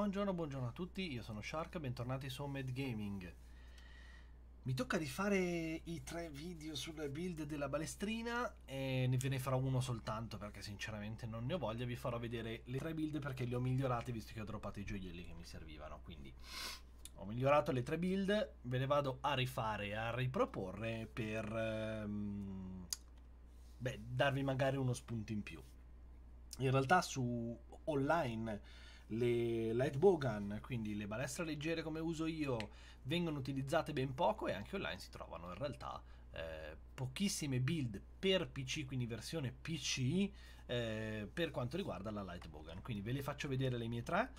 Buongiorno, buongiorno a tutti, io sono Shark, bentornati su Mad Gaming. Mi tocca rifare i tre video sulle build della balestrina e ve ne farò uno soltanto perché sinceramente non ne ho voglia, vi farò vedere le tre build perché le ho migliorate visto che ho droppato i gioielli che mi servivano, quindi ho migliorato le tre build, ve le vado a rifare, a riproporre per ehm, beh, darvi magari uno spunto in più. In realtà su online le light bogan, quindi le balestre leggere come uso io, vengono utilizzate ben poco e anche online si trovano in realtà eh, pochissime build per PC, quindi versione PC, eh, per quanto riguarda la light bogan. Quindi ve le faccio vedere le mie tre.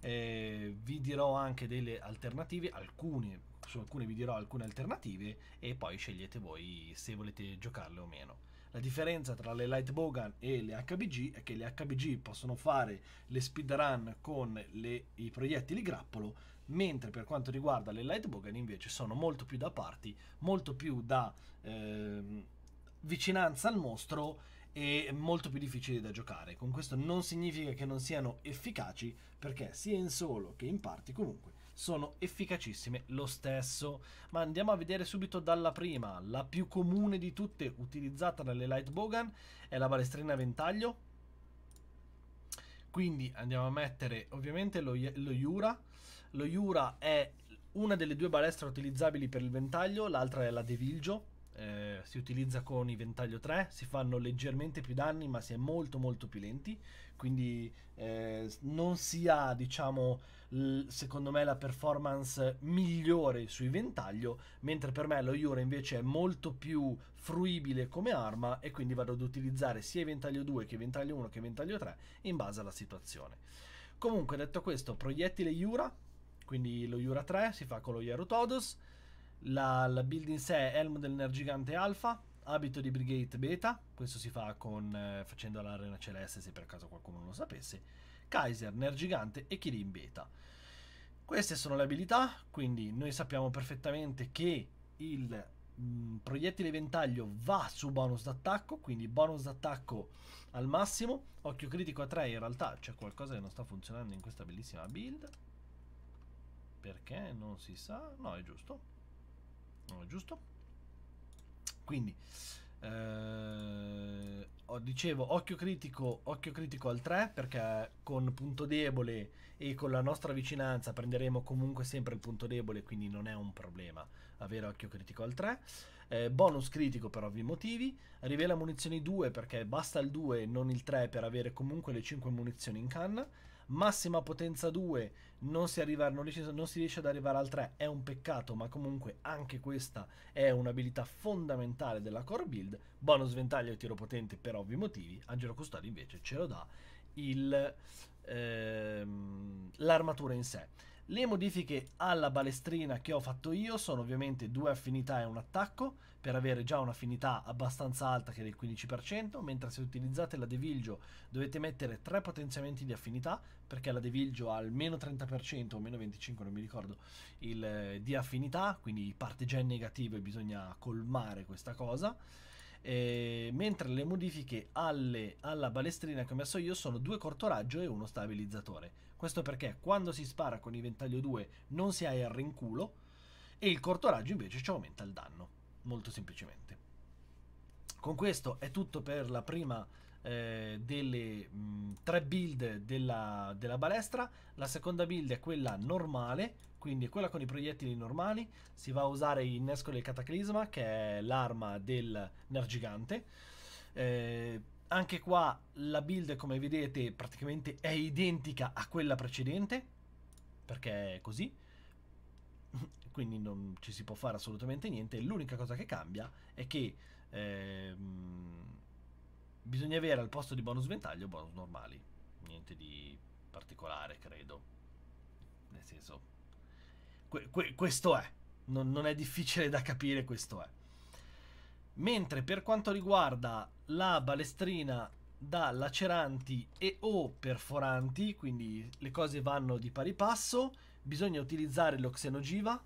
Eh, vi dirò anche delle alternative, alcune, su alcune vi dirò alcune alternative e poi scegliete voi se volete giocarle o meno. La differenza tra le Light Bogan e le HBG è che le HBG possono fare le speedrun con le, i proiettili grappolo, mentre per quanto riguarda le Light Bogan invece sono molto più da parti, molto più da eh, vicinanza al mostro e molto più difficili da giocare. Con questo non significa che non siano efficaci, perché sia in solo che in parti comunque sono efficacissime lo stesso. Ma andiamo a vedere subito dalla prima. La più comune di tutte utilizzata dalle light bogan è la balestrina ventaglio. Quindi andiamo a mettere ovviamente lo, lo Yura. Lo Yura è una delle due balestre utilizzabili per il ventaglio, l'altra è la Devilgio eh, si utilizza con i ventaglio 3, si fanno leggermente più danni ma si è molto molto più lenti, quindi eh, non si ha diciamo l- secondo me la performance migliore sui ventaglio, mentre per me lo Iure invece è molto più fruibile come arma e quindi vado ad utilizzare sia i ventaglio 2 che il ventaglio 1 che il ventaglio 3 in base alla situazione. Comunque detto questo, proiettile Iura, quindi lo Iura 3 si fa con lo Iarutodos, Todos, la, la build in sé è elmo del Nergigante Alpha, abito di Brigate Beta, questo si fa con, eh, facendo l'arena celeste se per caso qualcuno non lo sapesse, Kaiser, Nergigante e Kirin Beta. Queste sono le abilità, quindi noi sappiamo perfettamente che il mh, mm, proiettile ventaglio va su bonus d'attacco, quindi bonus d'attacco al massimo, occhio critico a 3, in realtà c'è qualcosa che non sta funzionando in questa bellissima build, perché non si sa, no è giusto, Mm, giusto quindi eh, dicevo occhio critico, occhio critico al 3 perché con punto debole e con la nostra vicinanza prenderemo comunque sempre il punto debole quindi non è un problema avere occhio critico al 3 eh, bonus critico per ovvi motivi rivela munizioni 2 perché basta il 2 non il 3 per avere comunque le 5 munizioni in canna massima potenza 2 non si, arriva, non, riesce, non si riesce ad arrivare al 3 è un peccato ma comunque anche questa è un'abilità fondamentale della core build bonus ventaglio e tiro potente per ovvi motivi Angelo custodio invece ce lo dà il, ehm, l'armatura in sé le modifiche alla balestrina che ho fatto io sono ovviamente due affinità e un attacco, per avere già un'affinità abbastanza alta che è del 15%, mentre se utilizzate la Devilgio dovete mettere tre potenziamenti di affinità, perché la Devilgio ha almeno 30% o meno 25%, non mi ricordo, il, eh, di affinità, quindi parte gen negative bisogna colmare questa cosa. E, mentre le modifiche alle, alla balestrina che ho messo io sono due cortoraggio e uno stabilizzatore questo perché quando si spara con i ventaglio 2 non si ha R in culo e il corto raggio invece ci aumenta il danno, molto semplicemente. Con questo è tutto per la prima eh, delle mh, mm, tre build della, della balestra. La seconda build è quella normale, quindi quella con i proiettili normali, si va a usare il Nesco del Cataclisma, che è l'arma del Nergigante. Eh, anche qua la build, come vedete, praticamente è identica a quella precedente, perché è così, quindi non ci si può fare assolutamente niente. L'unica cosa che cambia è che ehm, bisogna avere al posto di bonus ventaglio bonus normali, niente di particolare, credo. Nel senso, que que questo è, non, non è difficile da capire, questo è. Mentre per quanto riguarda la balestrina da laceranti e o perforanti, quindi le cose vanno di pari passo, bisogna utilizzare lo Xenogiva.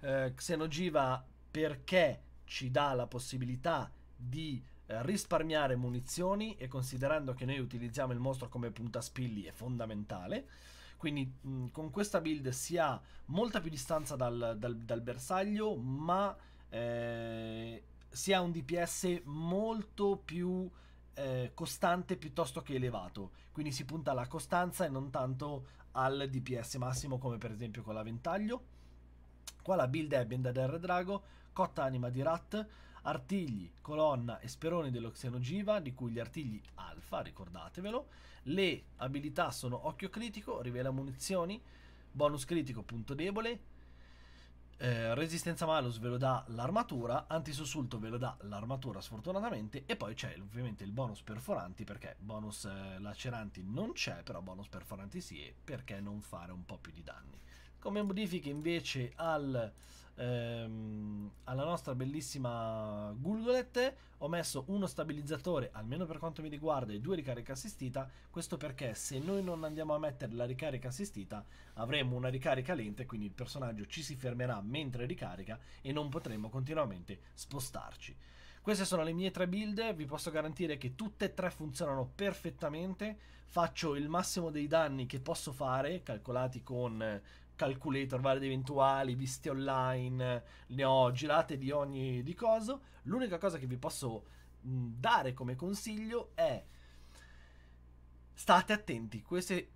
Eh, Xenogiva perché ci dà la possibilità di eh, risparmiare munizioni e considerando che noi utilizziamo il mostro come punta spilli è fondamentale. Quindi mh, mm, con questa build si ha molta più distanza dal, dal, dal bersaglio, ma... Eh, si ha un DPS molto più eh, costante piuttosto che elevato. Quindi si punta alla costanza e non tanto al DPS massimo come per esempio con la ventaglio. Qua la build è Bendad Drago, cotta anima di Rat, artigli, colonna e speroni dello Xenogiva, di cui gli artigli alfa, ricordatevelo. Le abilità sono occhio critico, rivela munizioni, bonus critico, punto debole, eh, resistenza malus ve lo dà l'armatura, antisussulto ve lo dà l'armatura sfortunatamente e poi c'è ovviamente il bonus perforanti perché bonus eh, laceranti non c'è, però bonus perforanti sì e perché non fare un po' più di danni. Come modifiche invece al ehm, alla nostra bellissima Gulgolet ho messo uno stabilizzatore, almeno per quanto mi riguarda, e due ricariche assistita, questo perché se noi non andiamo a mettere la ricarica assistita avremo una ricarica lenta, quindi il personaggio ci si fermerà mentre ricarica e non potremo continuamente spostarci. Queste sono le mie tre build, vi posso garantire che tutte e tre funzionano perfettamente, faccio il massimo dei danni che posso fare, calcolati con calculator vari ed eventuali, viste online, ne ho girate di ogni di coso. L'unica cosa che vi posso mm, dare come consiglio è state attenti, queste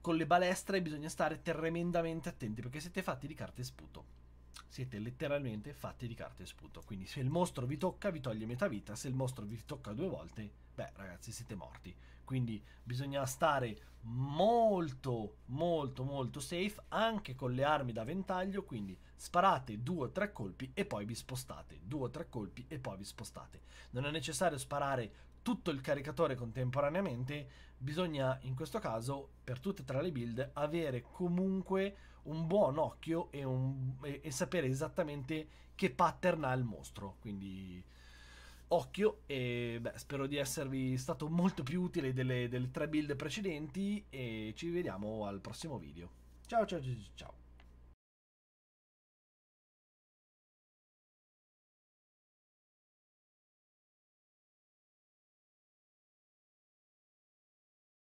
con le balestre bisogna stare tremendamente attenti perché siete fatti di carte sputo. Siete letteralmente fatti di carte sputo. Quindi se il mostro vi tocca vi toglie metà vita, se il mostro vi tocca due volte, beh ragazzi siete morti quindi bisogna stare molto molto molto safe anche con le armi da ventaglio quindi sparate due o tre colpi e poi vi spostate due o tre colpi e poi vi spostate non è necessario sparare tutto il caricatore contemporaneamente bisogna in questo caso per tutte e tre le build avere comunque un buon occhio e, un, e, e sapere esattamente che pattern ha il mostro quindi occhio e beh, spero di esservi stato molto più utile delle, delle tre build precedenti e ci vediamo al prossimo video. Ciao ciao ciao ciao.